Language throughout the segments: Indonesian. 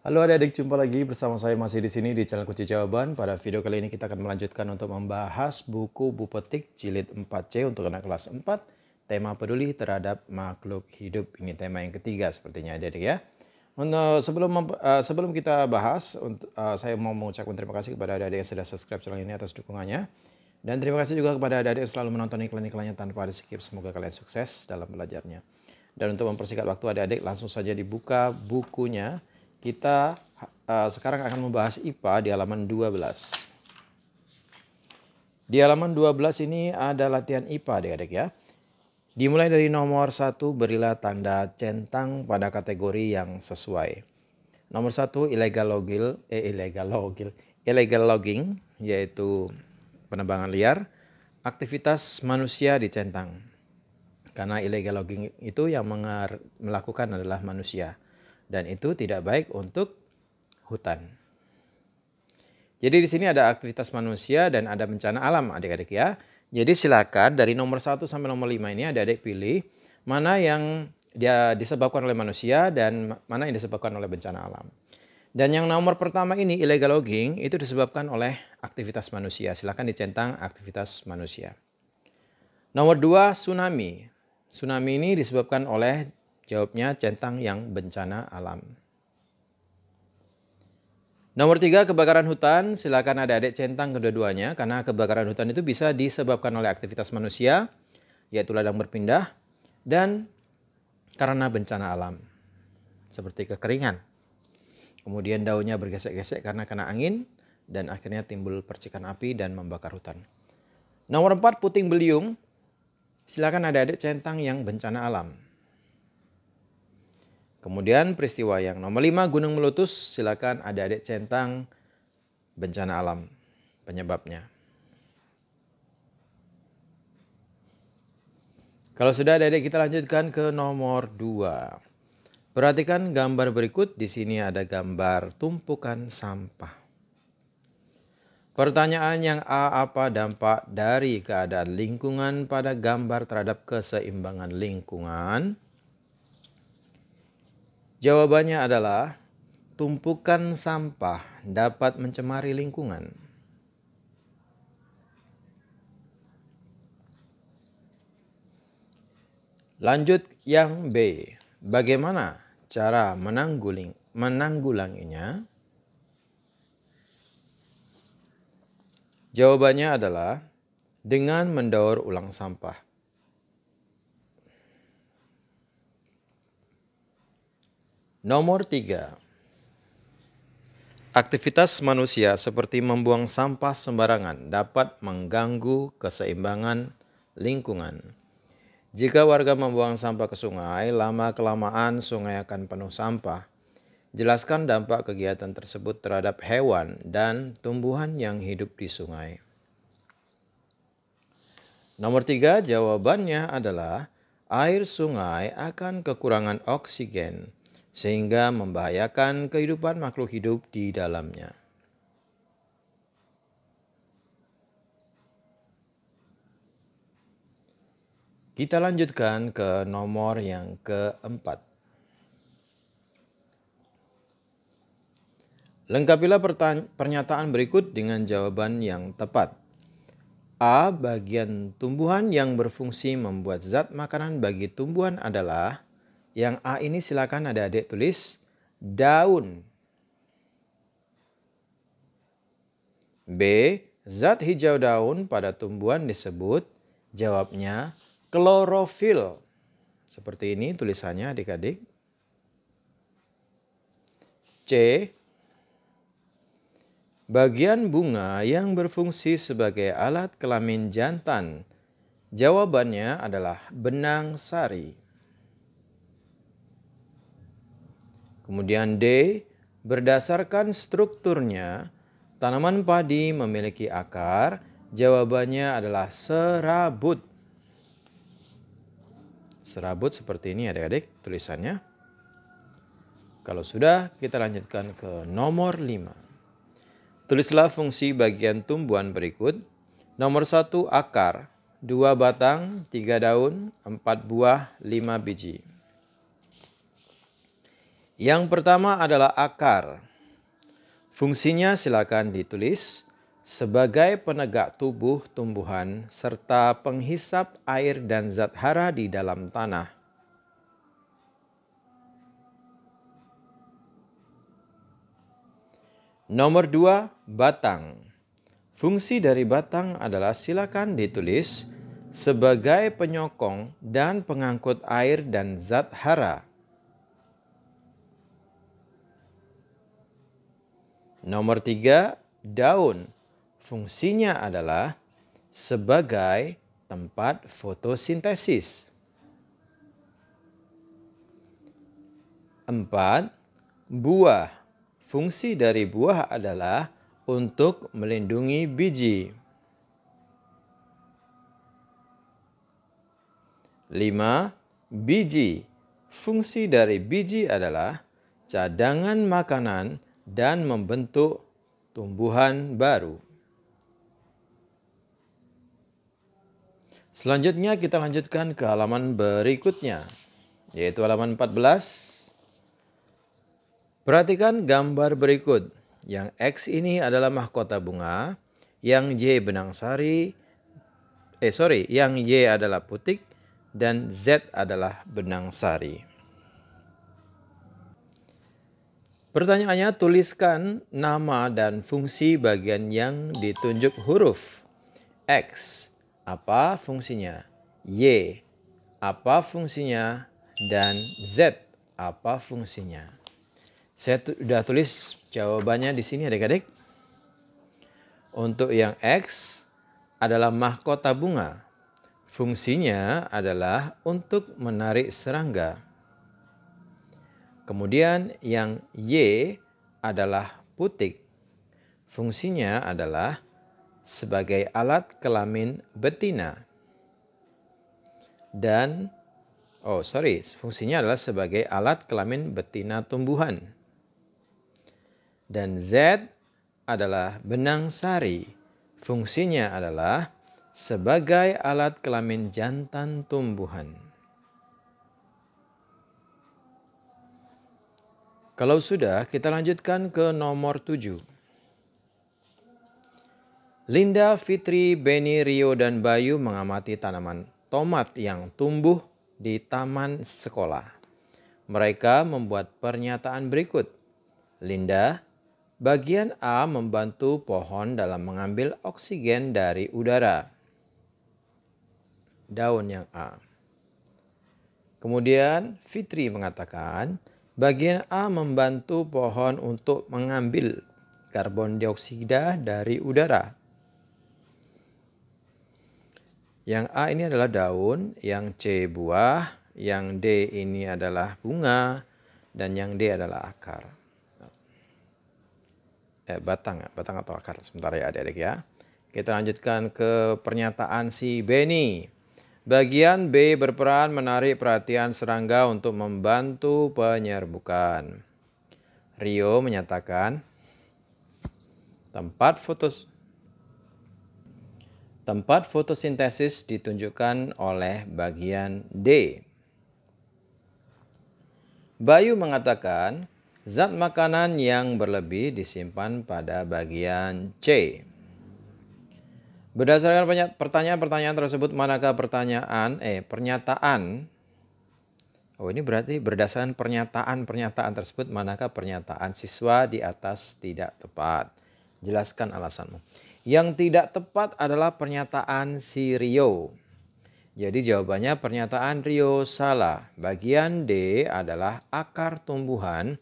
Halo adik-adik, jumpa lagi bersama saya masih di sini di channel Kunci Jawaban. Pada video kali ini kita akan melanjutkan untuk membahas buku Bupetik Jilid 4C untuk anak kelas 4. Tema peduli terhadap makhluk hidup. Ini tema yang ketiga sepertinya adik-adik ya. Untuk sebelum eh, sebelum kita bahas, eh, saya mau mengucapkan terima kasih kepada adik-adik yang sudah subscribe channel ini atas dukungannya. Dan terima kasih juga kepada adik-adik yang selalu menonton iklan-iklannya tanpa ada skip. Semoga kalian sukses dalam belajarnya. Dan untuk mempersingkat waktu adik-adik langsung saja dibuka bukunya kita uh, sekarang akan membahas IPA di halaman 12. Di halaman 12 ini ada latihan IPA adik-adik ya. Dimulai dari nomor 1 berilah tanda centang pada kategori yang sesuai. Nomor 1 illegal logging, eh, illegal logil, illegal logging yaitu penebangan liar, aktivitas manusia dicentang Karena illegal logging itu yang melakukan adalah manusia dan itu tidak baik untuk hutan. Jadi di sini ada aktivitas manusia dan ada bencana alam adik-adik ya. Jadi silakan dari nomor 1 sampai nomor 5 ini adik-adik pilih mana yang dia disebabkan oleh manusia dan mana yang disebabkan oleh bencana alam. Dan yang nomor pertama ini illegal logging itu disebabkan oleh aktivitas manusia. Silakan dicentang aktivitas manusia. Nomor dua tsunami. Tsunami ini disebabkan oleh Jawabnya centang yang bencana alam. Nomor tiga, kebakaran hutan. Silakan adik adik centang kedua-duanya karena kebakaran hutan itu bisa disebabkan oleh aktivitas manusia, yaitu ladang berpindah, dan karena bencana alam, seperti kekeringan. Kemudian daunnya bergesek-gesek karena kena angin, dan akhirnya timbul percikan api dan membakar hutan. Nomor empat, puting beliung. Silakan adik adik centang yang bencana alam. Kemudian peristiwa yang nomor 5 gunung meletus, silakan adik-adik centang bencana alam penyebabnya. Kalau sudah adik-adik kita lanjutkan ke nomor 2. Perhatikan gambar berikut, di sini ada gambar tumpukan sampah. Pertanyaan yang A apa dampak dari keadaan lingkungan pada gambar terhadap keseimbangan lingkungan? Jawabannya adalah tumpukan sampah dapat mencemari lingkungan. Lanjut yang B. Bagaimana cara menangguling, menanggulanginya? Jawabannya adalah dengan mendaur ulang sampah. Nomor tiga, aktivitas manusia seperti membuang sampah sembarangan dapat mengganggu keseimbangan lingkungan. Jika warga membuang sampah ke sungai, lama-kelamaan sungai akan penuh sampah. Jelaskan dampak kegiatan tersebut terhadap hewan dan tumbuhan yang hidup di sungai. Nomor tiga, jawabannya adalah air sungai akan kekurangan oksigen sehingga membahayakan kehidupan makhluk hidup di dalamnya. Kita lanjutkan ke nomor yang keempat. Lengkapilah pernyataan berikut dengan jawaban yang tepat. A. Bagian tumbuhan yang berfungsi membuat zat makanan bagi tumbuhan adalah yang A ini silakan ada adik tulis daun. B. Zat hijau daun pada tumbuhan disebut jawabnya klorofil. Seperti ini tulisannya adik-adik. C. Bagian bunga yang berfungsi sebagai alat kelamin jantan. Jawabannya adalah benang sari. Kemudian D, berdasarkan strukturnya, tanaman padi memiliki akar. Jawabannya adalah serabut. Serabut seperti ini adik-adik tulisannya. Kalau sudah, kita lanjutkan ke nomor 5. Tulislah fungsi bagian tumbuhan berikut. Nomor 1 akar, 2 batang, 3 daun, 4 buah, 5 biji. Yang pertama adalah akar. Fungsinya silakan ditulis sebagai penegak tubuh tumbuhan serta penghisap air dan zat hara di dalam tanah. Nomor dua batang. Fungsi dari batang adalah silakan ditulis sebagai penyokong dan pengangkut air dan zat hara Nomor tiga, daun. Fungsinya adalah sebagai tempat fotosintesis. Empat, buah. Fungsi dari buah adalah untuk melindungi biji. Lima, biji. Fungsi dari biji adalah cadangan makanan dan membentuk tumbuhan baru. Selanjutnya kita lanjutkan ke halaman berikutnya, yaitu halaman 14. Perhatikan gambar berikut. Yang X ini adalah mahkota bunga, yang Y benang sari, eh sorry, yang Y adalah putik, dan Z adalah benang sari. Pertanyaannya, tuliskan nama dan fungsi bagian yang ditunjuk huruf. X, apa fungsinya? Y, apa fungsinya? Dan Z, apa fungsinya? Saya sudah tulis jawabannya di sini adik-adik. Untuk yang X adalah mahkota bunga. Fungsinya adalah untuk menarik serangga. Kemudian yang Y adalah putik. Fungsinya adalah sebagai alat kelamin betina. Dan oh sorry, fungsinya adalah sebagai alat kelamin betina tumbuhan. Dan Z adalah benang sari. Fungsinya adalah sebagai alat kelamin jantan tumbuhan. Kalau sudah, kita lanjutkan ke nomor 7. Linda, Fitri, Beni, Rio, dan Bayu mengamati tanaman tomat yang tumbuh di taman sekolah. Mereka membuat pernyataan berikut. Linda, bagian A membantu pohon dalam mengambil oksigen dari udara. Daun yang A. Kemudian Fitri mengatakan, Bagian A membantu pohon untuk mengambil karbon dioksida dari udara. Yang A ini adalah daun, yang C buah, yang D ini adalah bunga, dan yang D adalah akar. Eh, batang, batang atau akar. Sebentar ya adik-adik ya. Kita lanjutkan ke pernyataan si Benny. Bagian B berperan menarik perhatian serangga untuk membantu penyerbukan. Rio menyatakan, tempat fotos tempat fotosintesis ditunjukkan oleh bagian D. Bayu mengatakan, zat makanan yang berlebih disimpan pada bagian C. Berdasarkan pertanyaan-pertanyaan tersebut, manakah pertanyaan, eh, pernyataan, oh ini berarti berdasarkan pernyataan-pernyataan tersebut, manakah pernyataan siswa di atas tidak tepat. Jelaskan alasanmu. Yang tidak tepat adalah pernyataan si Rio. Jadi jawabannya pernyataan Rio salah. Bagian D adalah akar tumbuhan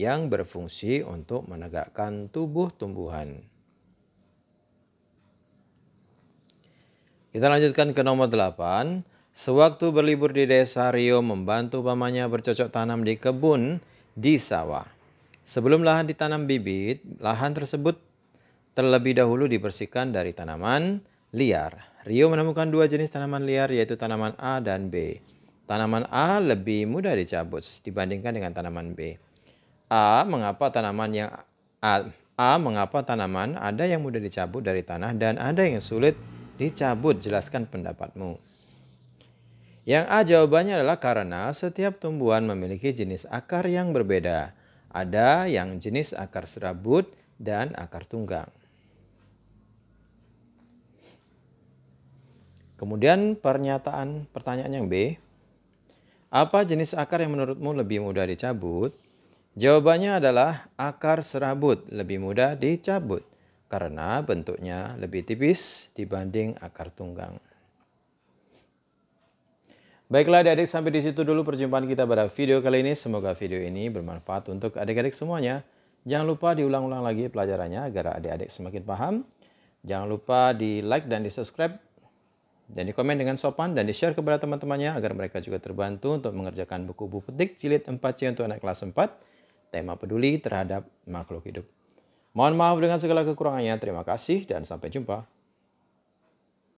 yang berfungsi untuk menegakkan tubuh tumbuhan. Kita lanjutkan ke nomor 8. Sewaktu berlibur di desa Rio membantu pamannya bercocok tanam di kebun di sawah. Sebelum lahan ditanam bibit, lahan tersebut terlebih dahulu dibersihkan dari tanaman liar. Rio menemukan dua jenis tanaman liar yaitu tanaman A dan B. Tanaman A lebih mudah dicabut dibandingkan dengan tanaman B. A mengapa tanaman yang A, A mengapa tanaman ada yang mudah dicabut dari tanah dan ada yang sulit dicabut. Jelaskan pendapatmu. Yang A jawabannya adalah karena setiap tumbuhan memiliki jenis akar yang berbeda. Ada yang jenis akar serabut dan akar tunggang. Kemudian pernyataan pertanyaan yang B. Apa jenis akar yang menurutmu lebih mudah dicabut? Jawabannya adalah akar serabut lebih mudah dicabut karena bentuknya lebih tipis dibanding akar tunggang. Baiklah adik-adik sampai di situ dulu perjumpaan kita pada video kali ini. Semoga video ini bermanfaat untuk adik-adik semuanya. Jangan lupa diulang-ulang lagi pelajarannya agar adik-adik semakin paham. Jangan lupa di like dan di subscribe dan di komen dengan sopan dan di share kepada teman-temannya agar mereka juga terbantu untuk mengerjakan buku buku petik jilid 4C untuk anak kelas 4 tema peduli terhadap makhluk hidup. Mohon maaf dengan segala kekurangannya. Terima kasih dan sampai jumpa.